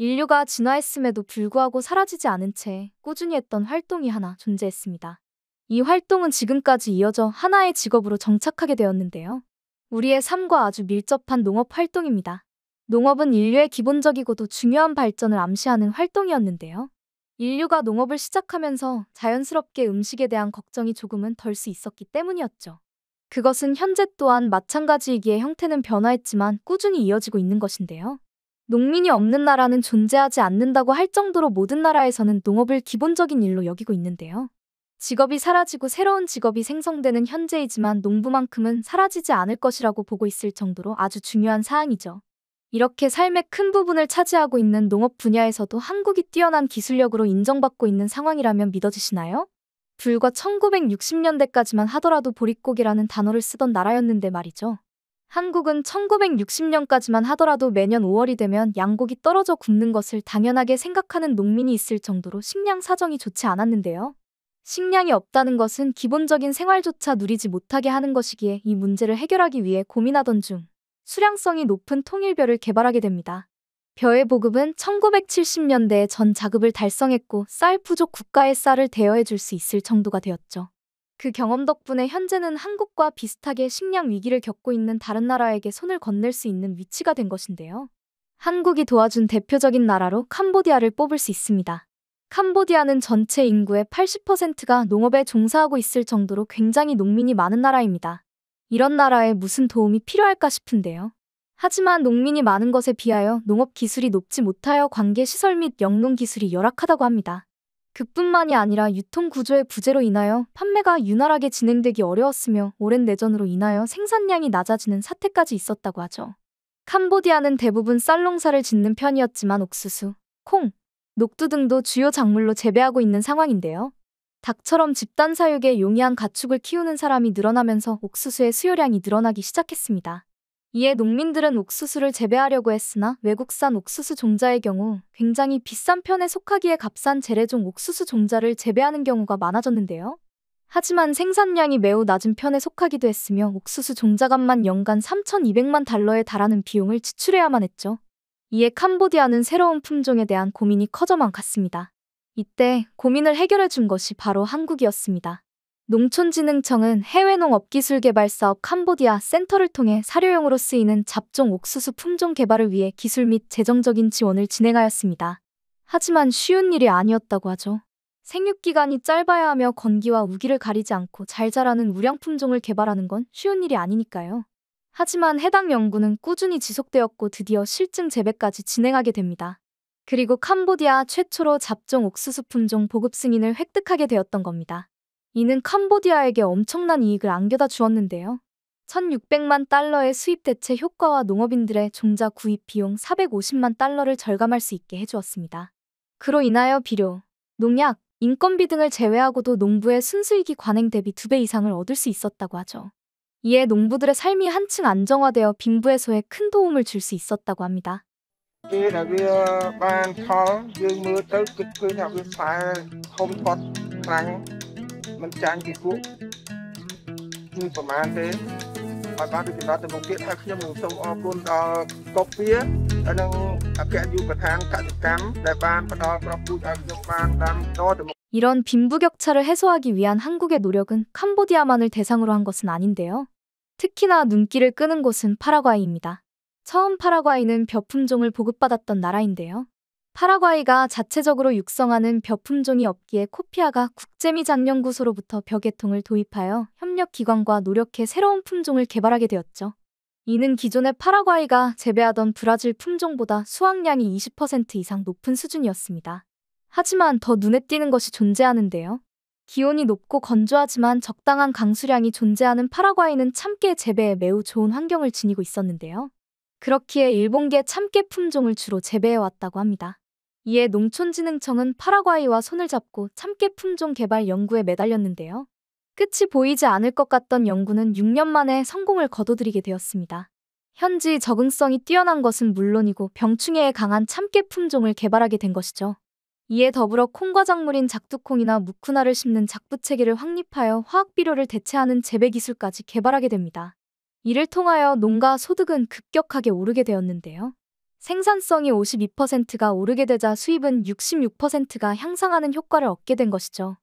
인류가 진화했음에도 불구하고 사라지지 않은 채 꾸준히 했던 활동이 하나 존재했습니다. 이 활동은 지금까지 이어져 하나의 직업으로 정착하게 되었는데요. 우리의 삶과 아주 밀접한 농업 활동입니다. 농업은 인류의 기본적이고도 중요한 발전을 암시하는 활동이었는데요. 인류가 농업을 시작하면서 자연스럽게 음식에 대한 걱정이 조금은 덜 수 있었기 때문이었죠. 그것은 현재 또한 마찬가지이기에 형태는 변화했지만 꾸준히 이어지고 있는 것인데요. 농민이 없는 나라는 존재하지 않는다고 할 정도로 모든 나라에서는 농업을 기본적인 일로 여기고 있는데요. 직업이 사라지고 새로운 직업이 생성되는 현재이지만 농부만큼은 사라지지 않을 것이라고 보고 있을 정도로 아주 중요한 사항이죠. 이렇게 삶의 큰 부분을 차지하고 있는 농업 분야에서도 한국이 뛰어난 기술력으로 인정받고 있는 상황이라면 믿어지시나요? 불과 1960년대까지만 하더라도 보릿고기라는 단어를 쓰던 나라였는데 말이죠. 한국은 1960년까지만 하더라도 매년 5월이 되면 양곡이 떨어져 굽는 것을 당연하게 생각하는 농민이 있을 정도로 식량 사정이 좋지 않았는데요. 식량이 없다는 것은 기본적인 생활조차 누리지 못하게 하는 것이기에 이 문제를 해결하기 위해 고민하던 중 수량성이 높은 통일벼를 개발하게 됩니다. 벼의 보급은 1970년대에 전 자급을 달성했고 쌀 부족 국가의 쌀을 대여해 줄 수 있을 정도가 되었죠. 그 경험 덕분에 현재는 한국과 비슷하게 식량 위기를 겪고 있는 다른 나라에게 손을 건넬 수 있는 위치가 된 것인데요. 한국이 도와준 대표적인 나라로 캄보디아를 뽑을 수 있습니다. 캄보디아는 전체 인구의 80%가 농업에 종사하고 있을 정도로 굉장히 농민이 많은 나라입니다. 이런 나라에 무슨 도움이 필요할까 싶은데요. 하지만 농민이 많은 것에 비하여 농업 기술이 높지 못하여 관계 시설 및 영농 기술이 열악하다고 합니다. 그뿐만이 아니라 유통 구조의 부재로 인하여 판매가 유난하게 진행되기 어려웠으며 오랜 내전으로 인하여 생산량이 낮아지는 사태까지 있었다고 하죠. 캄보디아는 대부분 쌀농사를 짓는 편이었지만 옥수수, 콩, 녹두 등도 주요 작물로 재배하고 있는 상황인데요. 닭처럼 집단 사육에 용이한 가축을 키우는 사람이 늘어나면서 옥수수의 수요량이 늘어나기 시작했습니다. 이에 농민들은 옥수수를 재배하려고 했으나 외국산 옥수수 종자의 경우 굉장히 비싼 편에 속하기에 값싼 재래종 옥수수 종자를 재배하는 경우가 많아졌는데요. 하지만 생산량이 매우 낮은 편에 속하기도 했으며 옥수수 종자값만 연간 3,200만 달러에 달하는 비용을 지출해야만 했죠. 이에 캄보디아는 새로운 품종에 대한 고민이 커져만 갔습니다. 이때 고민을 해결해 준 것이 바로 한국이었습니다. 농촌진흥청은 해외 농업기술개발사업 캄보디아 센터를 통해 사료용으로 쓰이는 잡종 옥수수 품종 개발을 위해 기술 및 재정적인 지원을 진행하였습니다. 하지만 쉬운 일이 아니었다고 하죠. 생육기간이 짧아야 하며 건기와 우기를 가리지 않고 잘 자라는 우량품종을 개발하는 건 쉬운 일이 아니니까요. 하지만 해당 연구는 꾸준히 지속되었고 드디어 실증 재배까지 진행하게 됩니다. 그리고 캄보디아 최초로 잡종 옥수수 품종 보급 승인을 획득하게 되었던 겁니다. 이는 캄보디아에게 엄청난 이익을 안겨다 주었는데요. 1600만 달러의 수입 대체 효과와 농업인들의 종자 구입 비용 450만 달러를 절감할 수 있게 해주었습니다. 그로 인하여 비료, 농약, 인건비 등을 제외하고도 농부의 순수익이 관행 대비 2배 이상을 얻을 수 있었다고 하죠. 이에 농부들의 삶이 한층 안정화되어 빈부 에서의큰 도움을 줄 수 있었다고 합니다. 예, មិនចាញ់ពីពួកនឹងប្រមាណទេហើយបានពីសម្បត្តិទៅមុខទៀតហើយខ្ញុំនឹងសូមអរគុណដល់កូពីហើយនឹងអគ្គនាយកប្រធានកសិកម្មដែលបានផ្ដល់ប្រពូជឲ្យខ្ញុំបានដាំត 이런 빈부격차를 해소하기 위한 한국의 노력은 캄보디아만을 대상으로 한 것은 아닌데요. 특히나 눈길을 끄는 곳은 파라과이입니다. 처음 파라과이는 벼품종을 보급받았던 나라인데요. 파라과이가 자체적으로 육성하는 벼 품종이 없기에 코피아가 국제미 장년구소로부터 벼계통을 도입하여 협력기관과 노력해 새로운 품종을 개발하게 되었죠. 이는 기존의 파라과이가 재배하던 브라질 품종보다 수확량이 20% 이상 높은 수준이었습니다. 하지만 더 눈에 띄는 것이 존재하는데요. 기온이 높고 건조하지만 적당한 강수량이 존재하는 파라과이는 참깨 재배에 매우 좋은 환경을 지니고 있었는데요. 그렇기에 일본계 참깨 품종을 주로 재배해왔다고 합니다. 이에 농촌진흥청은 파라과이와 손을 잡고 참깨 품종 개발 연구에 매달렸는데요. 끝이 보이지 않을 것 같던 연구는 6년 만에 성공을 거둬들이게 되었습니다. 현지 적응성이 뛰어난 것은 물론이고 병충해에 강한 참깨 품종을 개발하게 된 것이죠. 이에 더불어 콩과 작물인 작두콩이나 무쿠나를 심는 작부체계를 확립하여 화학비료를 대체하는 재배 기술까지 개발하게 됩니다. 이를 통하여 농가 소득은 급격하게 오르게 되었는데요. 생산성이 52%가 오르게 되자 수입은 66%가 향상하는 효과를 얻게 된 것이죠.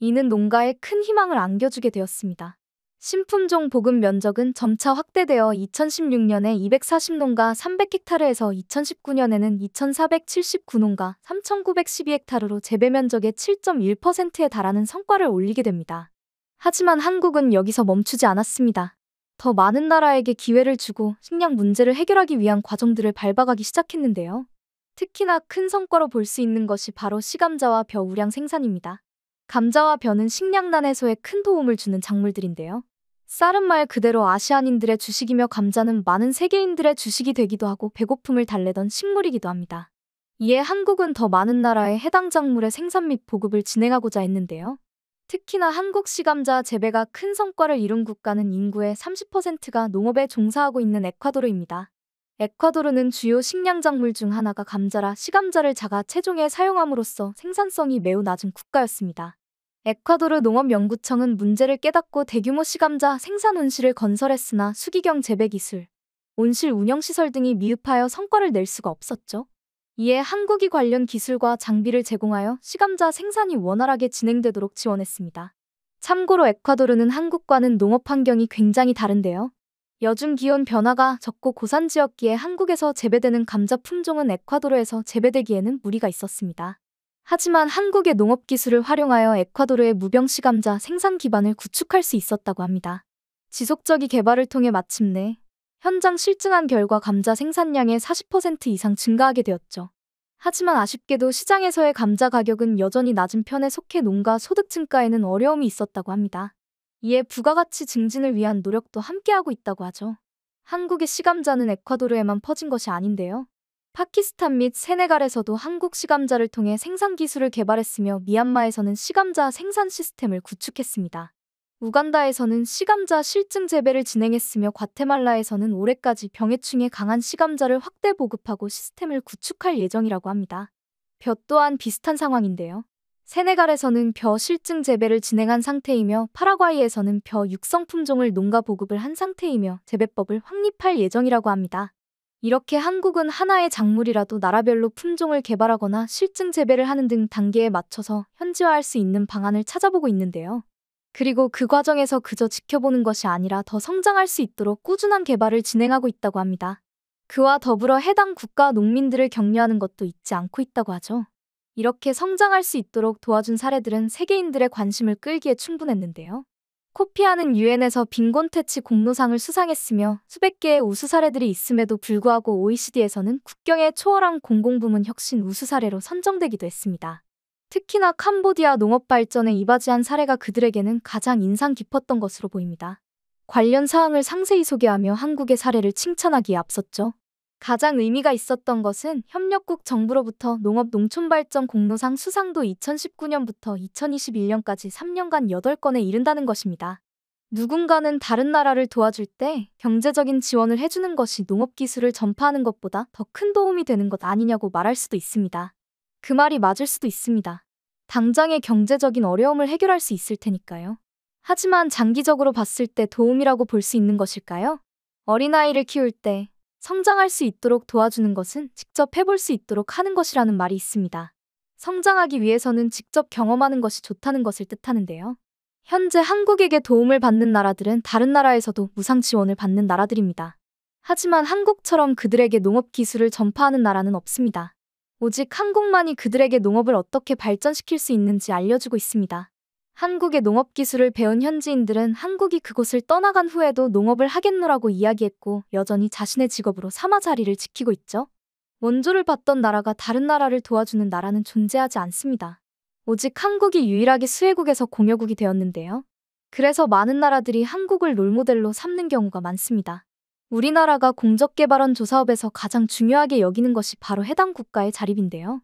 이는 농가에 큰 희망을 안겨주게 되었습니다. 신품종 보급 면적은 점차 확대되어 2016년에 240농가 300헥타르에서 2019년에는 2479농가 3912헥타르로 재배 면적의 7.1%에 달하는 성과를 올리게 됩니다. 하지만 한국은 여기서 멈추지 않았습니다. 더 많은 나라에게 기회를 주고 식량 문제를 해결하기 위한 과정들을 밟아가기 시작했는데요. 특히나 큰 성과로 볼 수 있는 것이 바로 시감자와 벼 우량 생산입니다. 감자와 벼는 식량난 해소에 큰 도움을 주는 작물들인데요. 쌀은 말 그대로 아시안인들의 주식이며 감자는 많은 세계인들의 주식이 되기도 하고 배고픔을 달래던 식물이기도 합니다. 이에 한국은 더 많은 나라에 해당 작물의 생산 및 보급을 진행하고자 했는데요. 특히나 한국 시감자 재배가 큰 성과를 이룬 국가는 인구의 30%가 농업에 종사하고 있는 에콰도르입니다. 에콰도르는 주요 식량작물 중 하나가 감자라 시감자를 자가 체종에 사용함으로써 생산성이 매우 낮은 국가였습니다. 에콰도르 농업연구청은 문제를 깨닫고 대규모 시감자 생산 온실을 건설했으나 수기경 재배 기술, 온실 운영시설 등이 미흡하여 성과를 낼 수가 없었죠. 이에 한국이 관련 기술과 장비를 제공하여 시감자 생산이 원활하게 진행되도록 지원했습니다. 참고로 에콰도르는 한국과는 농업 환경이 굉장히 다른데요. 여중 기온 변화가 적고 고산지역기에 한국에서 재배되는 감자 품종은 에콰도르에서 재배되기에는 무리가 있었습니다. 하지만 한국의 농업 기술을 활용하여 에콰도르의 무병시 감자 생산 기반을 구축할 수 있었다고 합니다. 지속적인 개발을 통해 마침내 현장 실증한 결과 감자 생산량의 40% 이상 증가하게 되었죠. 하지만 아쉽게도 시장에서의 감자 가격은 여전히 낮은 편에 속해 농가 소득 증가에는 어려움이 있었다고 합니다. 이에 부가가치 증진을 위한 노력도 함께하고 있다고 하죠. 한국의 시감자는 에콰도르에만 퍼진 것이 아닌데요. 파키스탄 및 세네갈에서도 한국 시감자를 통해 생산 기술을 개발했으며 미얀마에서는 시감자 생산 시스템을 구축했습니다. 우간다에서는 시감자 실증 재배를 진행했으며 과테말라에서는 올해까지 병해충에 강한 시감자를 확대 보급하고 시스템을 구축할 예정이라고 합니다. 벼 또한 비슷한 상황인데요. 세네갈에서는 벼 실증 재배를 진행한 상태이며 파라과이에서는 벼 육성 품종을 농가 보급을 한 상태이며 재배법을 확립할 예정이라고 합니다. 이렇게 한국은 하나의 작물이라도 나라별로 품종을 개발하거나 실증 재배를 하는 등 단계에 맞춰서 현지화할 수 있는 방안을 찾아보고 있는데요. 그리고 그 과정에서 그저 지켜보는 것이 아니라 더 성장할 수 있도록 꾸준한 개발을 진행하고 있다고 합니다. 그와 더불어 해당 국가 농민들을 격려하는 것도 잊지 않고 있다고 하죠. 이렇게 성장할 수 있도록 도와준 사례들은 세계인들의 관심을 끌기에 충분했는데요. 코피아는 유엔에서 빈곤 퇴치 공로상을 수상했으며 수백 개의 우수 사례들이 있음에도 불구하고 OECD에서는 국경의 초월한 공공부문 혁신 우수 사례로 선정되기도 했습니다. 특히나 캄보디아 농업 발전에 이바지한 사례가 그들에게는 가장 인상 깊었던 것으로 보입니다. 관련 사항을 상세히 소개하며 한국의 사례를 칭찬하기에 앞섰죠. 가장 의미가 있었던 것은 협력국 정부로부터 농업 농촌발전 공로상 수상도 2019년부터 2021년까지 3년간 8건에 이른다는 것입니다. 누군가는 다른 나라를 도와줄 때 경제적인 지원을 해주는 것이 농업 기술을 전파하는 것보다 더 큰 도움이 되는 것 아니냐고 말할 수도 있습니다. 그 말이 맞을 수도 있습니다. 당장의 경제적인 어려움을 해결할 수 있을 테니까요. 하지만 장기적으로 봤을 때 도움이라고 볼 수 있는 것일까요? 어린아이를 키울 때 성장할 수 있도록 도와주는 것은 직접 해볼 수 있도록 하는 것이라는 말이 있습니다. 성장하기 위해서는 직접 경험하는 것이 좋다는 것을 뜻하는데요. 현재 한국에게 도움을 받는 나라들은 다른 나라에서도 무상 지원을 받는 나라들입니다. 하지만 한국처럼 그들에게 농업 기술을 전파하는 나라는 없습니다. 오직 한국만이 그들에게 농업을 어떻게 발전시킬 수 있는지 알려주고 있습니다. 한국의 농업 기술을 배운 현지인들은 한국이 그곳을 떠나간 후에도 농업을 하겠노라고 이야기했고 여전히 자신의 직업으로 삼아 자리를 지키고 있죠. 원조를 받던 나라가 다른 나라를 도와주는 나라는 존재하지 않습니다. 오직 한국이 유일하게 수혜국에서 공여국이 되었는데요. 그래서 많은 나라들이 한국을 롤모델로 삼는 경우가 많습니다. 우리나라가 공적개발원 조사업에서 가장 중요하게 여기는 것이 바로 해당 국가의 자립인데요.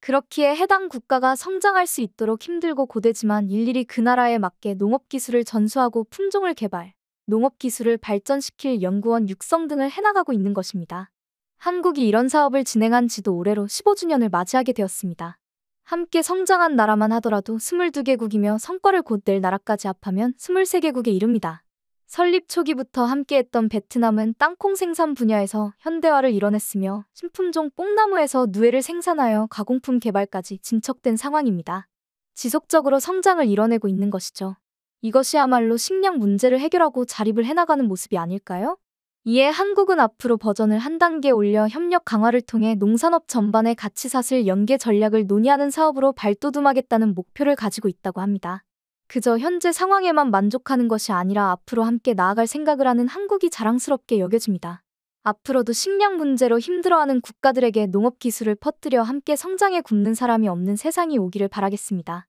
그렇기에 해당 국가가 성장할 수 있도록 힘들고 고되지만 일일이 그 나라에 맞게 농업기술을 전수하고 품종을 개발, 농업기술을 발전시킬 연구원 육성 등을 해나가고 있는 것입니다. 한국이 이런 사업을 진행한 지도 올해로 15주년을 맞이하게 되었습니다. 함께 성장한 나라만 하더라도 22개국이며 성과를 곧 낼 나라까지 합하면 23개국에 이릅니다. 설립 초기부터 함께했던 베트남은 땅콩 생산 분야에서 현대화를 이뤄냈으며 신품종 뽕나무에서 누에를 생산하여 가공품 개발까지 진척된 상황입니다. 지속적으로 성장을 이뤄내고 있는 것이죠. 이것이야말로 식량 문제를 해결하고 자립을 해나가는 모습이 아닐까요? 이에 한국은 앞으로 버전을 한 단계 올려 협력 강화를 통해 농산업 전반의 가치사슬 연계 전략을 논의하는 사업으로 발돋움하겠다는 목표를 가지고 있다고 합니다. 그저 현재 상황에만 만족하는 것이 아니라 앞으로 함께 나아갈 생각을 하는 한국이 자랑스럽게 여겨집니다. 앞으로도 식량 문제로 힘들어하는 국가들에게 농업 기술을 퍼뜨려 함께 성장에 굽는 사람이 없는 세상이 오기를 바라겠습니다.